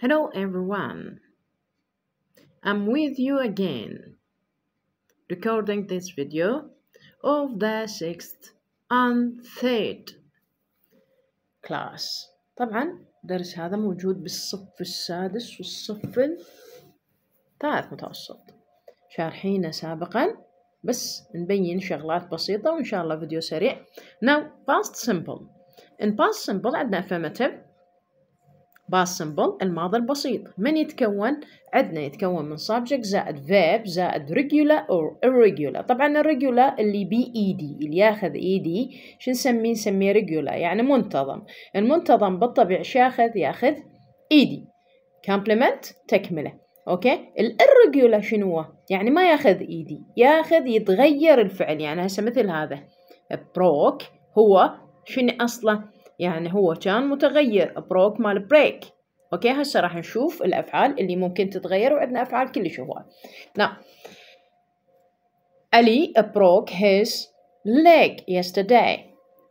Hello, everyone. I'm with you again, recording this video of the sixth and third class. طبعا درس هذا موجود بالصف السادس والصف الثالث متوسط شارحينه سابقا بس نبين شغلات بسيطة وإن شاء الله فيديو سريع. Now past simple. In past simple عندنا affirmative باست سمبل الماضي البسيط من يتكون عندنا يتكون من subject زائد verb زائد regular or irregular طبعا الريجولا اللي بي اي e دي اللي ياخذ اي e دي شو نسميه نسميه regular يعني منتظم المنتظم بالطبع شاخذ ياخذ اي دي e complement تكمله اوكي الريجولا شنو يعني ما ياخذ اي دي ياخذ يتغير الفعل يعني هسه مثل هذا بروك هو شنو اصله يعني هو كان متغير بروك مال بريك اوكي هسه راح نشوف الافعال اللي ممكن تتغير وعندنا افعال كلش هواي نعم علي broke his leg yesterday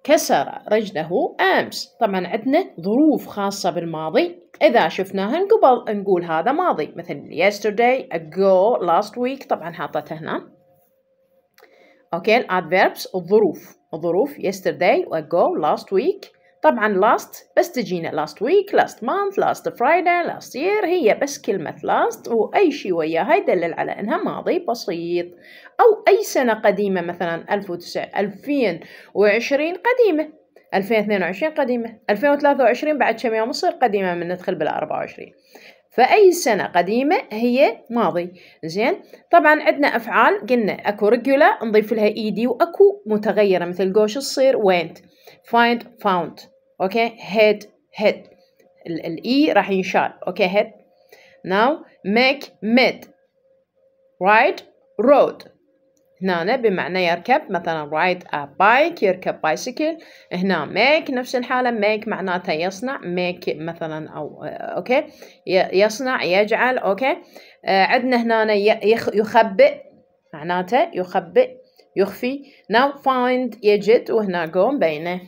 كسر رجله أمس طبعا عندنا ظروف خاصة بالماضي إذا شفناها قبل نقول هذا ماضي مثل yesterday, ago, last week طبعا حاطتها هنا أوكي الأدفيربس الظروف الظروف yesterday, ago, last week طبعا last بس تجينا last week last month last Friday last year هي بس كلمة last وأي شيء وياها يدلل على أنها ماضي بسيط أو أي سنة قديمة مثلا 2020 قديمة 2022 قديمة 2023 بعد كم يوم تصير قديمة من ندخل بال 24 فأي سنة قديمة هي ماضي زين طبعا عندنا أفعال قلنا أكو ريجولا نضيف لها إيدي وأكو متغيرة مثل قوش تصير وينت find found اوكي هيد هيد الاي راح ينشال اوكي هيد now make mid ride road هنا بمعنى يركب مثلا ride a bike يركب بايسكل هنا make نفس الحالة make معناتها يصنع make مثلا أو أوكي يصنع يجعل أوكي آه، عندنا هنا يخبئ معناته يخبئ يخفي now find يجد وهنا go مبينه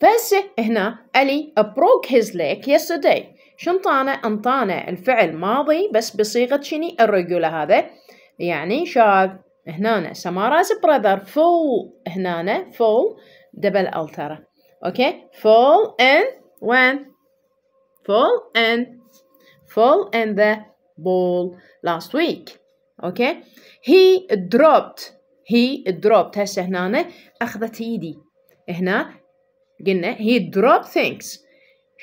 فهسه هنا ألي broke his leg yesterday شنطانة أنطانة الفعل ماضي بس بصيغة شني الرجولة هذا يعني شاذ هنا سماراز براذر فول هنا فول دبل الترا اوكي فول ان وين فول إن فول إن the بول last week أوكي he dropped he dropped هسه هنا اخذت ايدي هنا قلنا هي dropped things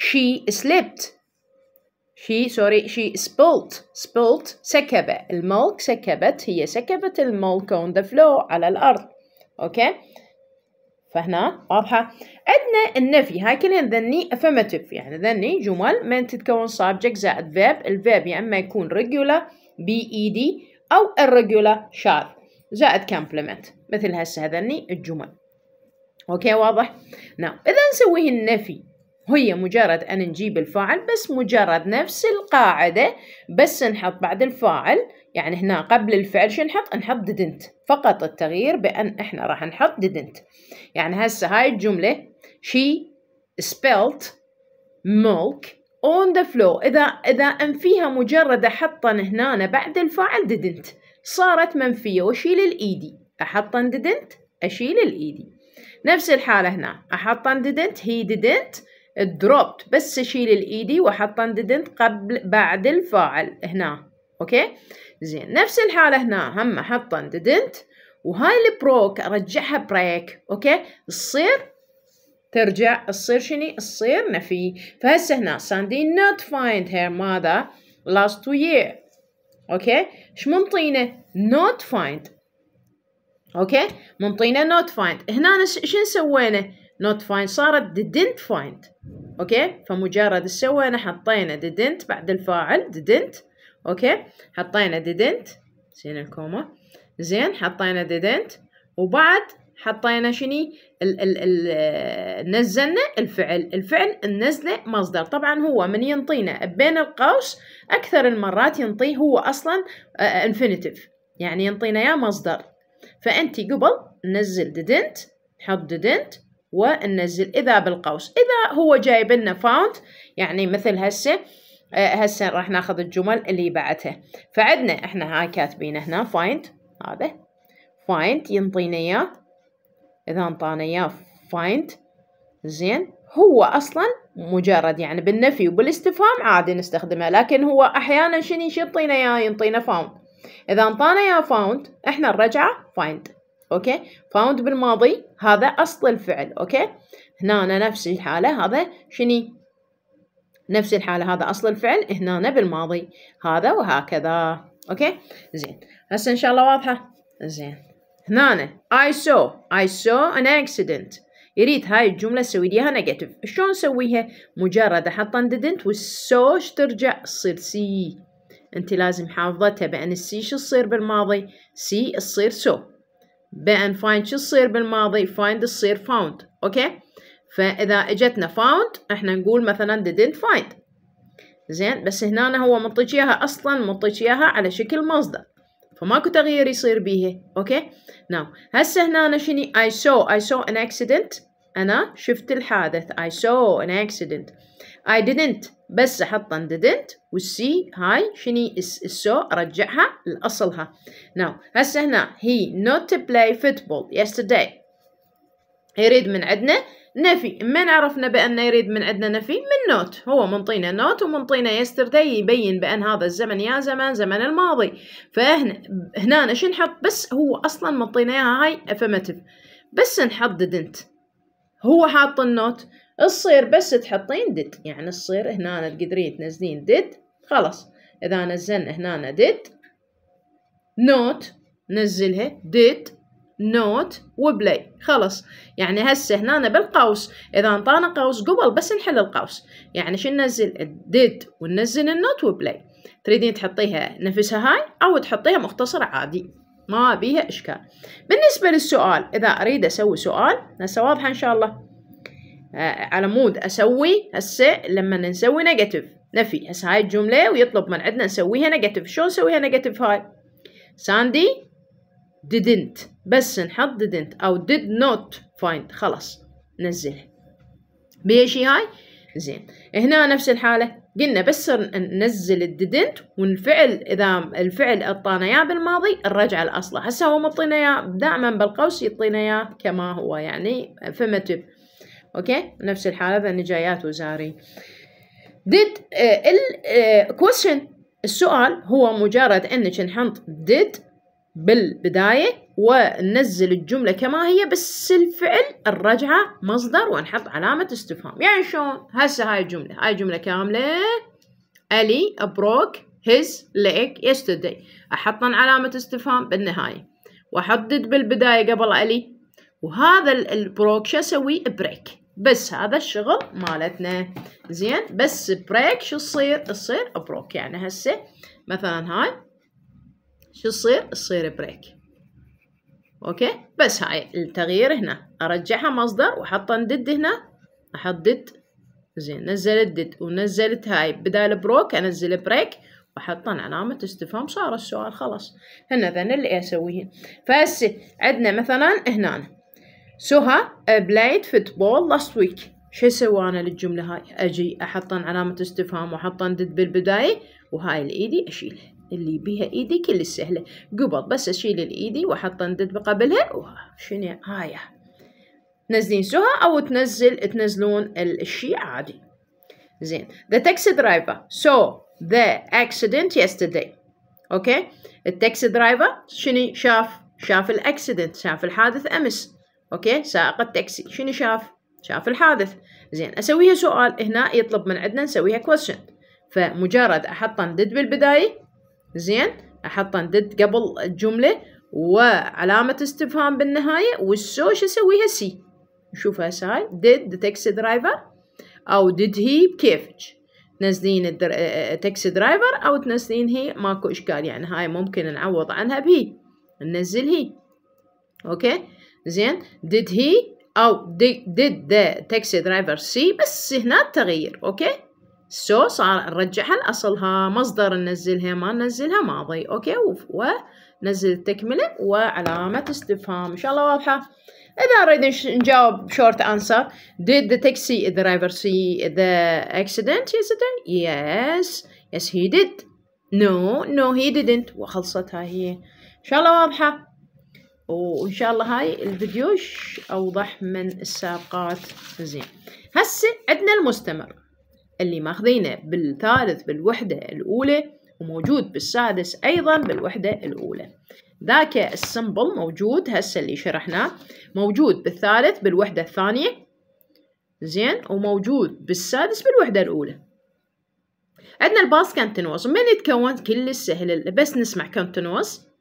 she slipped she sorry she spilled spilled سكبة الملك سكبت هي سكبت الملك on the floor على الأرض اوكي فهنا واضحة عندنا النفي هاي كلها ذني affirmative يعني ذني جمل من تتكون subject زائد verb الverb يا يعني إما يكون regular be أو irregular شاذ زائد complement مثل هسه ذني الجمل اوكي واضح نعم اذا نسويه النفي هي مجرد أن نجيب الفاعل بس مجرد نفس القاعدة بس نحط بعد الفاعل يعني هنا قبل الفعل شو نحط؟ نحط didn't فقط التغيير بأن إحنا راح نحط didn't يعني هسه هاي الجملة she spelt milk on the floor إذا إذا أنفيها مجرد أحطن هنا بعد الفاعل didn't صارت منفية وأشيل الإيدي e أحطن didn't أشيل الإيدي e نفس الحالة هنا أحط didn't he didn't dropped بس أشيل الإيدي وأحط didn't قبل بعد الفاعل هنا أوكي زين نفس الحالة هنا هم أحط didn't وهاي البروك أرجعها بريك أوكي تصير ترجع تصير شني تصير نفي فهسه هنا ساندي not find her ماذا last two year أوكي شمنطينه not find اوكي منطينا نوت فايند هنا شنو سوينا نوت فايند صارت didn't find اوكي فمجرد سوينا حطينا didn't بعد الفاعل didn't اوكي حطينا didn't زين الكومه زين حطينا didn't وبعد حطينا شني ال ال ال نزلنا الفعل الفعل ننزله مصدر طبعا هو من ينطينا بين القوس اكثر المرات ينطيه هو اصلا انفينيتيف آه، آه، يعني ينطينا يا مصدر فأنت قبل نزل didn't نحط didn't وننزل إذا بالقوس إذا هو جايب لنا found يعني مثل هسه آه، هسه راح ناخذ الجمل اللي بعدها فعدنا احنا هاي كاتبينه هنا find هذا find ينطينا اياه اذا انطانا اياه find زين هو اصلا مجرد يعني بالنفي وبالاستفهام عادي نستخدمه لكن هو احيانا شنو ينطينا اياه ينطينا found إذا أنطانا يا found إحنا الرجعة find أوكي found بالماضي هذا أصل الفعل أوكي هنا نفس الحالة هذا شني نفس الحالة هذا أصل الفعل هنا بالماضي هذا وهكذا أوكي زين هسه إن شاء الله واضحة زين هنا I saw I saw an accident يريد هاي الجملة تسوي ليها نيجاتيف شلون نسويها مجرد احط didn't so ترجع تصير سي انت لازم حافظتها بان السي شو تصير بالماضي سي تصير سو بان فايند شو تصير بالماضي فايند تصير فاوند اوكي فاذا اجتنا فاوند احنا نقول مثلا didn't find زين بس هنا هو منطج اياها اصلا منطج اياها على شكل مصدر فماكو تغيير يصير بيها اوكي ناو هسه هنا شني I saw I saw an accident انا شفت الحادث I saw an accident I didn't بس أحط didn't والسي هاي شني السو أرجعها لأصلها ناو هسه هنا هي نوت بلاي فوتبول يسترداي يريد من عندنا نفي من عرفنا بأن يريد من عندنا نفي من نوت هو منطينا نوت ومنطينا يسترداي يبين بأن هذا الزمن يا زمان زمن الماضي فهنا هنا شنو نحط بس هو أصلا منطينا هاي affirmative بس نحط didn't هو حاط النوت تصير بس تحطين ديد يعني تصير هنا تقدرين تنزلين ديد خلاص إذا نزلنا هنا ديد نوت نزلها ديد نوت وبلاي خلاص يعني هسه هنا بالقوس اذا انطانا قوس قبل بس نحل القوس يعني شو ننزل ديد وننزل النوت وبلاي تريدين تحطيها نفسها هاي او تحطيها مختصر عادي ما بيها اشكال بالنسبة للسؤال اذا اريد اسوي سؤال هسه واضحة ان شاء الله آه، على مود اسوي هسه لما نسوي نيجاتيف نفي هسه هاي الجمله ويطلب من عندنا نسويها نيجاتيف شلون نسويها نيجاتيف هاي ساندي didn't بس نحط didn't او did not find خلاص نزلها شيء هاي زين هنا نفس الحالة قلنا بس ننزل الديدنت والفعل إذا الفعل أعطانا إياه بالماضي الرجعة الاصله هسه هو مطينا إياه دائما بالقوس يعطينا إياه كما هو يعني فيمتيف اوكي نفس الحاله بان جايات وزاري did آه، ال آه، question السؤال هو مجرد انك نحط did بالبدايه وننزل الجمله كما هي بس الفعل الرجعه مصدر ونحط علامه استفهام يعني شلون هسه هاي الجمله هاي جمله كامله الي broke his leg yesterday احط علامه استفهام بالنهايه واحط did بالبدايه قبل الي وهذا البروك شو اسوي بريك بس هذا الشغل مالتنا زين بس بريك شو تصير تصير بروك يعني هسه مثلا هاي شو تصير تصير بريك اوكي بس هاي التغيير هنا ارجعها مصدر واحط ديد هنا احط ضد زين نزلت ضد ونزلت هاي بدال بروك انزل بريك وحطا علامة استفهام صار السؤال خلاص هنا ذن اللي اسويه فهسه عندنا مثلا هنا سهى أه، بلايد فوتبول لاست ويك شو اسوي انا للجمله هاي اجي احطن علامه استفهام واحطن ضد بالبدايه وهاي الايدي اشيلها اللي بيها ايدي كل سهله قبل بس اشيل الايدي واحطن ضد بقبلها وها شنو هاي تنزلين سهى او تنزل تنزلون الشيء عادي زين the taxi driver saw the accident yesterday اوكي التاكسي درايفر شنو شاف شاف الاكسيدنت شاف الحادث امس اوكي سائق التاكسي شنو شاف شاف الحادث زين اسويها سؤال هنا يطلب من عندنا نسويها كويشن فمجرد احط ديد بالبدايه زين احط ديد قبل الجمله وعلامة استفهام بالنهاية والسو شو اسويها سي نشوف هسه هاي did the taxi driver او did he بكيفج تنزلين الدر... تاكسي درايفر او تنزلين هي ماكو اشكال يعني هاي ممكن نعوض عنها بهي ننزل هي اوكي زين did he أو did the taxi driver see بس هنا التغيير أوكي سو so صار نرجعها لأصلها مصدر ننزلها ما ننزلها ماضي أوكي ونزل التكملة وعلامة استفهام إن شاء الله واضحة إذا أريد نجاوب short answer did the taxi driver see the accident yesterday yes yes he did no no he didn't وخلصتها هي إن شاء الله واضحة وان شاء الله هاي الفيديو اوضح من الساقات زين هسه عندنا المستمر اللي ماخذينه بالثالث بالوحده الاولى وموجود بالسادس ايضا بالوحده الاولى ذاك السمبل موجود هسه اللي شرحناه موجود بالثالث بالوحده الثانيه زين وموجود بالسادس بالوحده الاولى عندنا الباس كانتينوس من يتكون كل السهل بس نسمع كانتينوس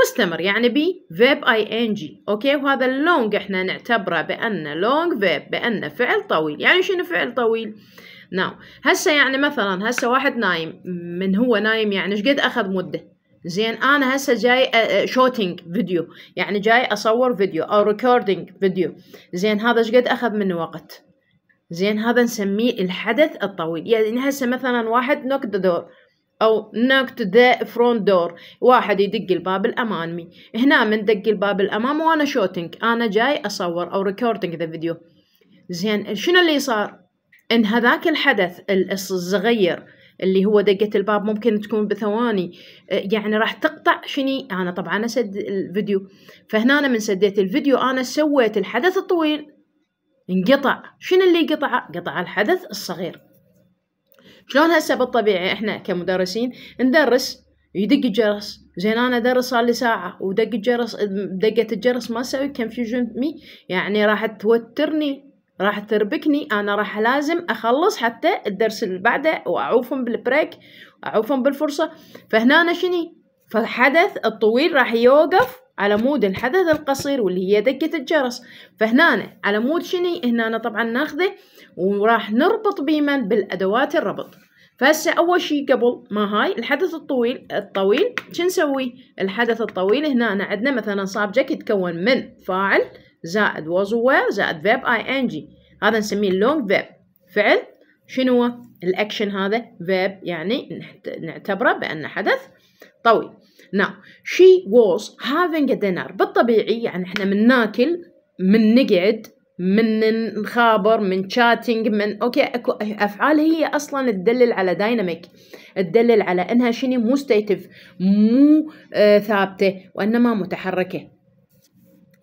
مستمر يعني بي فيب اي ان جي اوكي وهذا اللونج احنا نعتبره بان لونج فيب بان فعل طويل يعني شنو فعل طويل ناو هسه يعني مثلا هسه واحد نايم من هو نايم يعني ايش قد اخذ مده زين انا هسه جاي شوتينج فيديو يعني جاي اصور فيديو او ريكوردينج فيديو زين هذا ايش قد اخذ مني وقت زين هذا نسميه الحدث الطويل يعني هسه مثلا واحد ذا دور او نوكت ذا front دور واحد يدق الباب الامامي هنا من دق الباب الامام وانا شوتنج انا جاي اصور او ريكوردينج ذا فيديو زين شنو اللي صار ان هذاك الحدث الصغير اللي هو دقة الباب ممكن تكون بثواني يعني راح تقطع شني انا طبعا اسد الفيديو فهنا أنا من سديت الفيديو انا سويت الحدث الطويل انقطع شنو اللي قطع قطع الحدث الصغير شلون هسه بالطبيعي احنا كمدرسين ندرس يدق الجرس زين انا درس صار لي ساعه ودق الجرس دقه الجرس ما اسوي كونفيوجن مي يعني راح توترني راح تربكني انا راح لازم اخلص حتى الدرس اللي بعده واعوفهم بالبريك واعوفهم بالفرصه فهنا أنا شني فالحدث الطويل راح يوقف على مود الحدث القصير واللي هي دقة الجرس فهنا على مود شني هنا طبعا ناخذه وراح نربط بيمن بالأدوات الربط فهسه أول شي قبل ما هاي الحدث الطويل الطويل شو نسوي الحدث الطويل هنا أنا عندنا مثلا جاك يتكون من فاعل زائد was aware زائد verb ing هذا نسميه long verb فعل شنو الاكشن هذا verb يعني نعتبره بأن حدث طويل Now she was having a dinner بالطبيعي يعني احنا من ناكل من نقعد من نخابر من chatting من اوكي اكو افعال هي اصلا تدلل على دايناميك تدلل على انها شنو مو ستيتف مو آه، ثابته وانما متحركه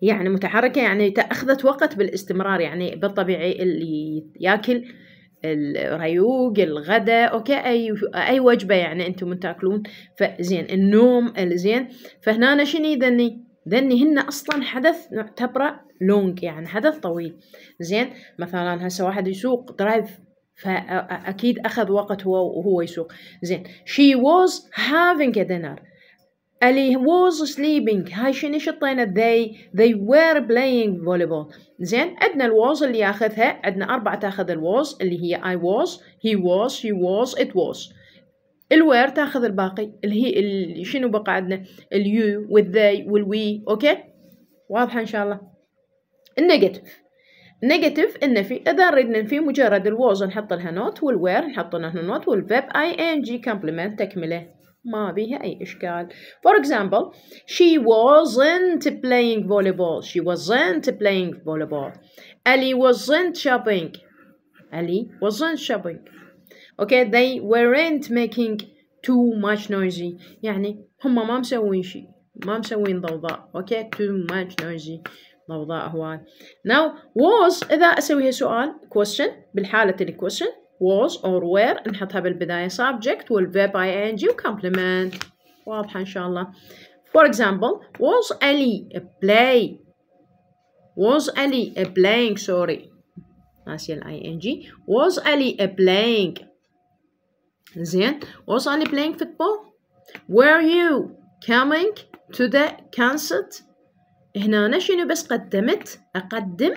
يعني متحركه يعني اخذت وقت بالاستمرار يعني بالطبيعي اللي ياكل الريوق الغداء اوكي اي اي وجبه يعني انتم تاكلون فزين النوم الزين فهنا شنو ذني ذني هن اصلا حدث نعتبره لونج يعني حدث طويل زين مثلا هسه واحد يسوق درايف فاكيد اخذ وقت هو وهو يسوق زين she was having a dinner اللي was sleeping هاي شنو شطينا they they were playing volleyball زين عندنا الواز اللي ياخذها عندنا أربعة تاخذ الواز اللي هي I was he was she was it was الوير تاخذ الباقي اللي هي اللي شنو بقى عندنا ال you with they والذي we اوكي واضحه ان شاء الله النيجاتيف نيجاتيف النفي اذا نريد ننفي مجرد الوز نحط لها نوت والوير نحط لها نوت والفيب اي ان جي تكمله ما بيها أي إشكال for example she wasn't playing volleyball she wasn't playing volleyball Ali wasn't shopping Ali wasn't shopping okay they weren't making too much noisy يعني هم ما مسوين شيء ما مسوين ضوضاء okay too much noisy ضوضاء هواي now was إذا أسويها سؤال question بالحالة question. was or were نحطها بالبداية subject والverb ing وcomplement واضحة إن شاء الله for example was Ali a play was Ali a playing sorry ناسي ال ing was Ali a playing زين was Ali playing football were you coming to the concert هنا شنو بس قدمت أقدم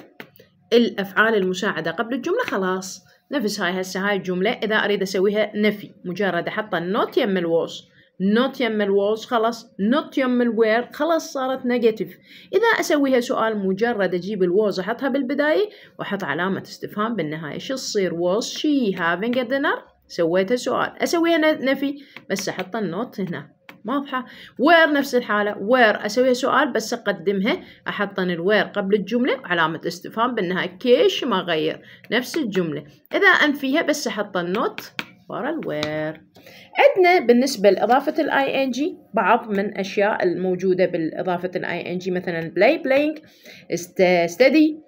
الأفعال المساعدة قبل الجملة خلاص نفس هاي هسه هاي الجملة إذا أريد أسويها نفي مجرد أحط النوت يم الوز not يم الوز خلاص not يم الوير خلاص صارت نيجاتيف إذا أسويها سؤال مجرد أجيب الوز أحطها بالبداية وأحط علامة استفهام بالنهاية شو تصير was she having a dinner سويتها سؤال أسويها نفي بس أحط النوت هنا واضحة وير نفس الحالة وير أسويها سؤال بس أقدمها أحطن الوير قبل الجملة وعلامة استفهام بالنهاية كيش ما غير نفس الجملة إذا أنفيها بس أحط النوت ورا الوير عندنا بالنسبة لإضافة الاي ان جي بعض من أشياء الموجودة بالإضافة الاي ان جي مثلا بلاي بلاينج ستدي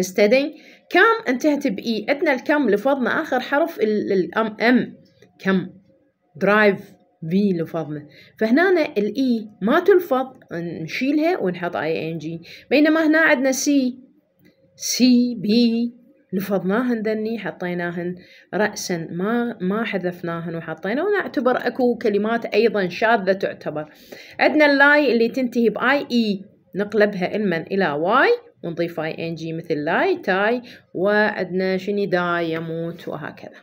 ستدي كم انتهت بإي e. عندنا الكم لفظنا آخر حرف الأم أم كم درايف في لفظنا فهنا الاي e ما تلفظ نشيلها ونحط اي ان جي بينما هنا عندنا سي سي بي لفظناهن ذني حطيناهن رأسا ما ما حذفناهن وحطينا ونعتبر اكو كلمات ايضا شاذة تعتبر عندنا اللاي اللي تنتهي باي اي e، نقلبها علما الى واي ونضيف اي ان جي مثل لاي تاي وعندنا شني داي يموت وهكذا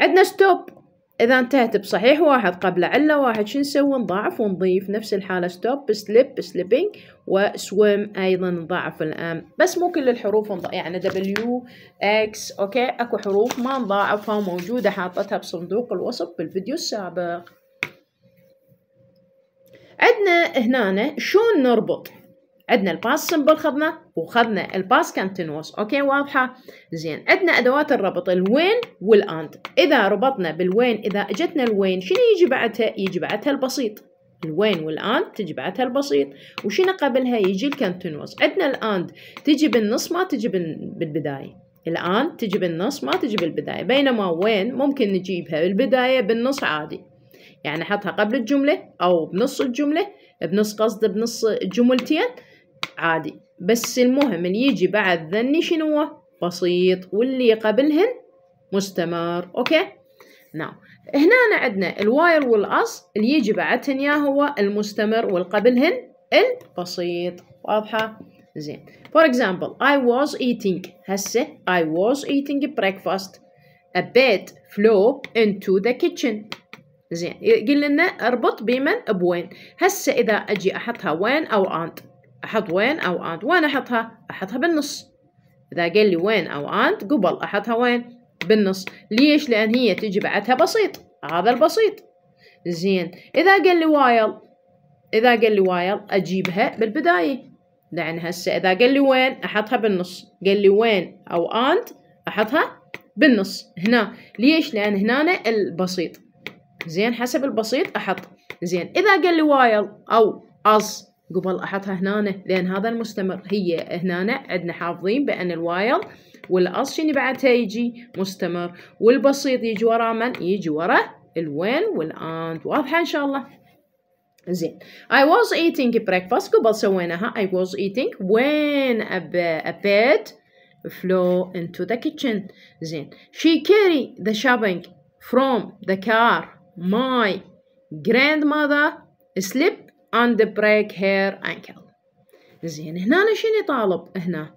عندنا ستوب إذا انتهت بصحيح واحد قبل علة واحد شو نسوي نضاعف ونضيف نفس الحالة ستوب سليب سليبينج وسويم أيضا نضاعف الأم بس مو كل الحروف يعني دبليو إكس أوكي أكو حروف ما نضاعفها موجودة حاطتها بصندوق الوصف بالفيديو السابق عندنا هنا شلون نربط عندنا الباس سمبل خذنا وخذنا الباس كانتينوس اوكي واضحه زين عندنا ادوات الربط الوين والاند اذا ربطنا بالوين اذا اجتنا الوين شنو يجي بعدها يجي بعدها البسيط الوين والاند تجي بعدها البسيط وشنو قبلها يجي الكانتينوس عندنا الاند تجي بالنص ما تجي بالبدايه الآن تجي بالنص ما تجي بالبداية بينما وين ممكن نجيبها بالبداية بالنص عادي يعني حطها قبل الجملة أو بنص الجملة بنص قصد بنص جملتين عادي بس المهم اللي يجي بعد ذني شنو بسيط واللي قبلهن مستمر اوكي نعم هنا عندنا الواير والاص اللي يجي بعدهن يا هو المستمر والقبلهن البسيط واضحه زين فور example I was eating هسه I was eating breakfast a bed flew into the kitchen زين قل لنا اربط بمن بوين هسه اذا اجي احطها وين او انت أحط وين أو انت وين أحطها أحطها بالنص إذا قال لي وين أو انت قبل أحطها وين بالنص ليش لأن هي تجي بعدها بسيط هذا البسيط زين إذا قال لي وايل إذا قال لي وايل أجيبها بالبداية لأن هسه إذا قال لي وين أحطها بالنص قال لي وين أو انت أحطها بالنص هنا ليش لأن هنا البسيط زين حسب البسيط أحط زين إذا قال لي وايل أو أز قبل احطها هنا لان هذا المستمر هي هنا عندنا حافظين بان الوايل والاص شنو بعدها يجي مستمر والبسيط يجي وراه من يجي وراه الوين والاند واضحه ان شاء الله زين I was eating breakfast قبل سويناها I was eating when a, a bed flow into the kitchen زين she carry the shopping from the car my grandmother sleep and break her ankle زين هنا شنو طالب هنا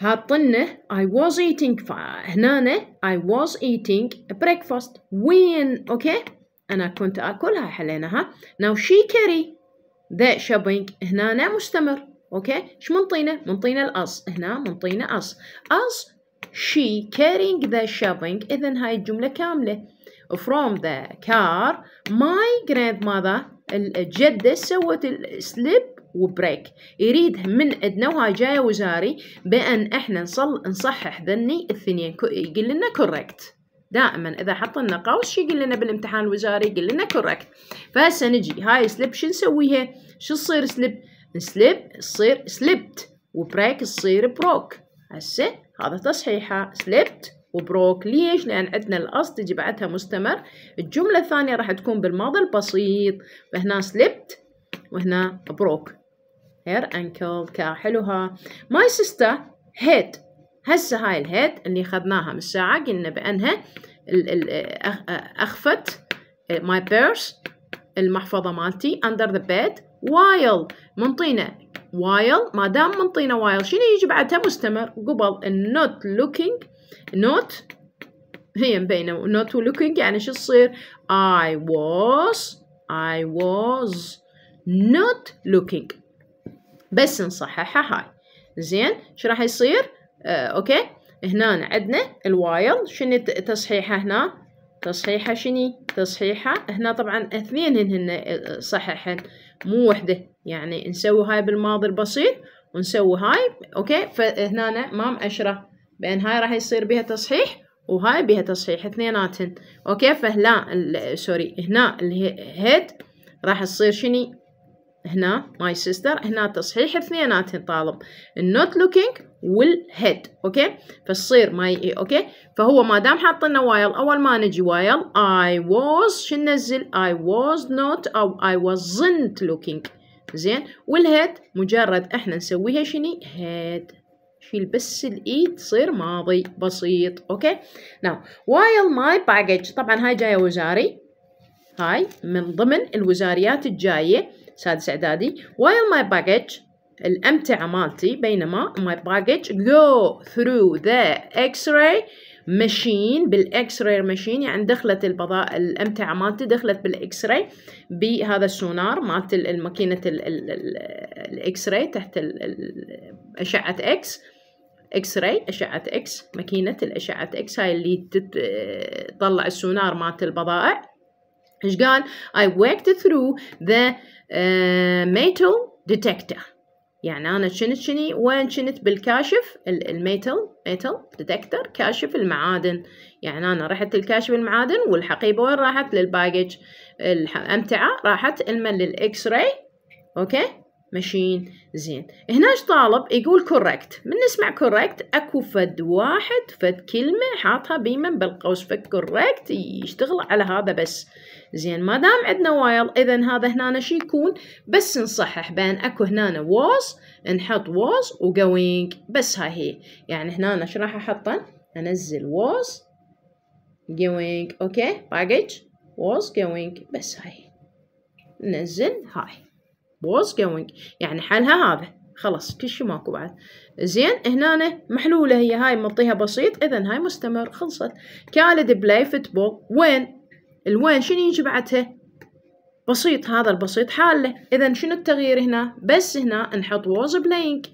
حاطنه I was eating هنا I was eating breakfast وين اوكي okay. انا كنت اكلها حليناها now she carry the shopping هنا مستمر اوكي okay. ايش منطينا منطينا الاص هنا منطينا اص اص she carrying the shopping اذا هاي الجمله كامله from the car my grandmother الجدة سوت السليب وبريك يريد من عندنا وهاي جاية وزاري بأن احنا نصل نصحح ذني الثنين يقول لنا كوركت دائما اذا حط لنا قوس شو يقول لنا بالامتحان الوزاري يقول لنا كوركت فهسه نجي هاي سليب شو نسويها شو تصير سليب سليب تصير سليبت وبريك تصير بروك هسه هذا تصحيحها سليبت وبروك ليش لأن عندنا الأصل تجي بعدها مستمر الجملة الثانية راح تكون بالماضي البسيط فهنا سليبت وهنا بروك هير أنكل كا حلو ها ماي سيستر هيد هسه هاي الهيد اللي أخذناها من الساعة قلنا بأنها أخفت ماي بيرس المحفظة مالتي أندر ذا بيد وايل منطينا وايل ما دام منطينا وايل شنو يجي بعدها مستمر قبل النوت لوكينج not هي مبينة not looking يعني شو تصير I was I was not looking بس نصححها هاي زين شو راح يصير آه اوكي هنا عندنا الوايل شنو تصحيحه هنا تصحيحه شني تصحيحه هنا طبعا اثنين هن آه، صححن مو وحده يعني نسوي هاي بالماضي البسيط ونسوي هاي اوكي فهنا ما مأشره بأن هاي راح يصير بها تصحيح وهاي بها تصحيح اثنيناتهن اوكي فهلا سوري هنا الهيد راح تصير شني هنا ماي سيستر هنا تصحيح اثنيناتهم طالب النوت لوكينج والهيد اوكي فتصير ماي اوكي فهو ما دام حاط لنا وايل اول ما نجي وايل اي ووز شو ننزل اي ووز نوت او اي وازنت لوكينج زين والهيد مجرد احنا نسويها شني هيد شيل بس الاي تصير ماضي بسيط اوكي ناو وايل ماي باجج طبعا هاي جايه وزاري هاي من ضمن الوزاريات الجايه سادس اعدادي وايل ماي باجج الامتعه مالتي بينما ماي باجج go through the x-ray ماشين بالاكس راي ماشين يعني دخلت البضائع الامتعه مالتي دخلت بالاكس راي بهذا السونار مالت الماكينه الاكس راي تحت اشعه اكس اكس راي اشعه اكس ماكينه الاشعه اكس هاي اللي تطلع السونار مالت البضائع ايش قال I worked through the uh, metal detector يعني انا شنت شني وين شنت بالكاشف الميتال ميتال ديتكتر كاشف المعادن يعني انا رحت الكاشف المعادن والحقيبه وين راحت للباجج الامتعه راحت المن للاكس راي اوكي ماشيين زين ايش طالب يقول كوركت من نسمع كوركت اكو فد واحد فد كلمة حاطها بيمن بالقوس فكوركت يشتغل على هذا بس زين ما دام عندنا وايل اذا هذا هنا شي يكون بس نصحح بان اكو هنا واز نحط واز وجوينج بس هاي هي يعني هنا ايش راح احط انزل واز جوينج اوكي باجج واز جوينج بس هاي ننزل هاي was going يعني حلها هذا خلاص كل شي ماكو بعد زين هنا محلولة هي هاي منطيها بسيط إذا هاي مستمر خلصت كالد بلاي فوتبول وين الوين شنو يجي بعدها بسيط هذا البسيط حاله إذا شنو التغيير هنا بس هنا نحط was playing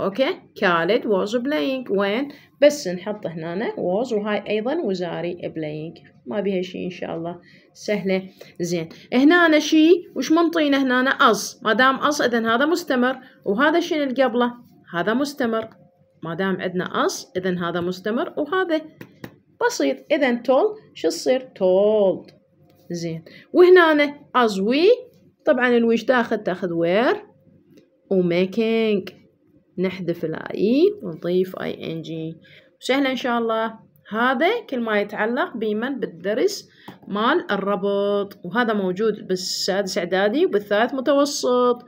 اوكي كالد was playing وين بس نحط هنا was وهاي ايضا وزاري playing ما بيها شيء ان شاء الله سهله زين هنا شيء وش منطينا هنا اص ما دام اص اذا هذا مستمر وهذا شنو اللي قبله هذا مستمر ما دام عندنا اص اذا هذا مستمر وهذا بسيط اذا تول شو تصير تول زين وهنا از وي طبعا الويش تاخذ تاخذ وير وميكينج نحذف الاي e. ونضيف اي ان جي سهله ان شاء الله هذا كل ما يتعلق بمن بالدرس مال الربط وهذا موجود بالسادس إعدادي وبالثالث متوسط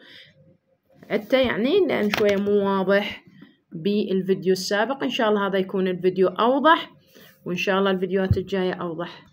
حتى يعني لأن شوية مو واضح بالفيديو السابق إن شاء الله هذا يكون الفيديو أوضح وإن شاء الله الفيديوهات الجاية أوضح